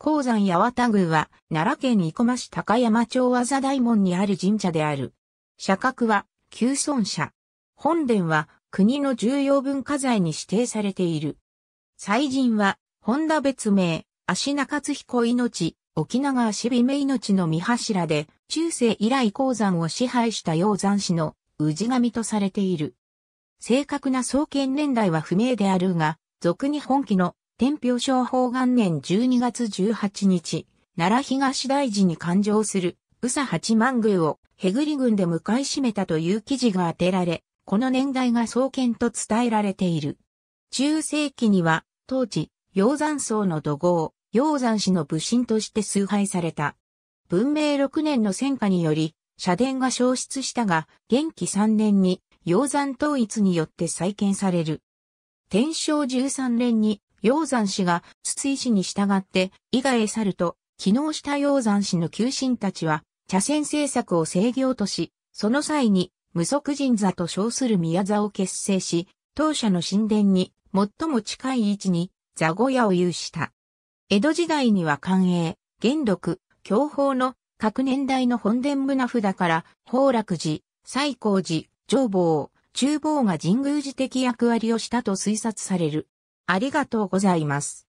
鉱山八幡宮は、奈良県生駒市高山町和座大門にある神社である。社格は、旧村社。本殿は、国の重要文化財に指定されている。祭神は、本田別名、足中津彦命、沖し足姫命の三柱で、中世以来鉱山を支配した鷹山氏の氏神とされている。正確な創建年代は不明であるが、俗に本気の天平商法元年12月18日、奈良東大寺に勘定する宇佐八幡宮をへぐり軍で迎えしめたという記事が当てられ、この年代が創建と伝えられている。中世紀には、当時、鷹山荘の土豪、鷹山氏の武神として崇拝された。文明6年の戦火により、社殿が消失したが、元気3年に、鷹山統一によって再建される。天正13年に、鷹山氏が筒井氏に従って伊賀へ去ると、昨能した鷹山氏の旧臣たちは、茶船政策を制御とし、その際に、無足人座と称する宮座を結成し、当社の神殿に最も近い位置に座小屋を有した。江戸時代には官営、元禄、享保の各年代の本殿胸札から宝楽寺、西光寺、上坊、厨房が神宮寺的役割をしたと推察される。ありがとうございます。